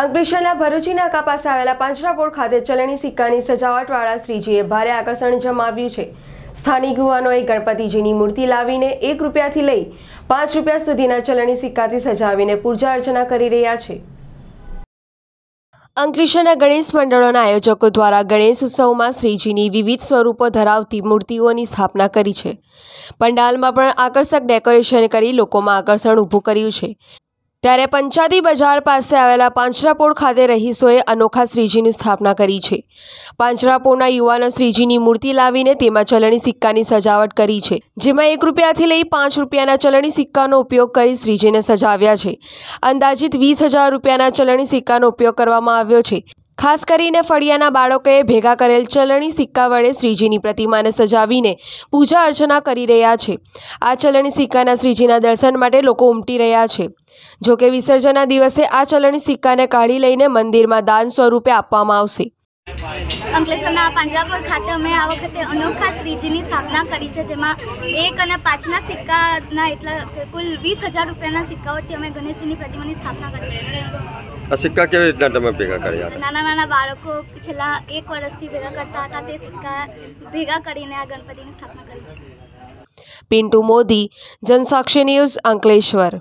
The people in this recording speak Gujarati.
અંકલેશ્વરના ભરૂચી નાકા પાસે આવેલા પાંજરાપોળ ખાતે ચલણી સિક્કાની સજાવટવાળા શ્રીજીએ ભારે આકર્ષણ જમાવ્યું છે સ્થાનિક યુવાનોએ ગણપતિજીની મૂર્તિ લાવીને એક રૂપિયાથી લઈ પાંચ રૂપિયા સુધીના ચલણી સિક્કાથી સજાવીને પૂજા અર્ચના કરી રહ્યા છે અંકલેશ્વરના ગણેશ મંડળોના આયોજકો દ્વારા ગણેશ ઉત્સવમાં શ્રીજીની વિવિધ સ્વરૂપો ધરાવતી મૂર્તિઓની સ્થાપના કરી છે પંડાલમાં પણ આકર્ષક ડેકોરેશન કરી લોકોમાં આકર્ષણ ઊભું કર્યું છે ત્યારે પંચાતી બજાર પાસે આવેલા પાંચરાપોળ ખાતે રહીશોએ અનોખા શ્રીજીની સ્થાપના કરી છે પાંચરાપોળના યુવાનો શ્રીજીની મૂર્તિ લાવીને તેમાં ચલણી સિક્કાની સજાવટ કરી છે જેમાં એક રૂપિયાથી લઈ પાંચ રૂપિયાના ચલણી સિક્કાનો ઉપયોગ કરી શ્રીજીને સજાવ્યા છે અંદાજિત વીસ હજાર રૂપિયાના ચલણી સિક્કાનો ઉપયોગ કરવામાં આવ્યો છે ખાસ કરીને ફળિયાના બાળકોએ ભેગા કરેલ ચલણી સિક્કા વડે શ્રીજીની પ્રતિમાને સજાવીને પૂજા અર્ચના કરી રહ્યા છે આ ચલણી સિક્કાના શ્રીજીના દર્શન માટે લોકો ઉમટી રહ્યા છે જોકે કે વિસર્જનના દિવસે આ ચલણી સિક્કાને કાઢી લઈને મંદિરમાં દાન સ્વરૂપે આપવામાં આવશે અંકલેશ્વરના પાંજરાપોર ખાતે અમે આ વખતે અનોખા શ્રીજીની સ્થાપના કરી છે જેમાં એક અને પાંચના સિક્કાના એટલા કુલ વીસ હજાર રૂપિયાના સિક્કાઓથી અમે ગણેશજીની પ્રતિમાની સ્થાપના કરી છે આ સિક્કા કેવી રીતના તમે ભેગા કર્યા હતા નાના નાના બાળકો છેલ્લા એક વર્ષથી ભેગા કરતા હતા તે સિક્કા ભેગા કરીને આ ગણપતિની સ્થાપના કરી છે પિન્ટુ મોદી જનસાક્ષી ન્યૂઝ અંકલેશ્વર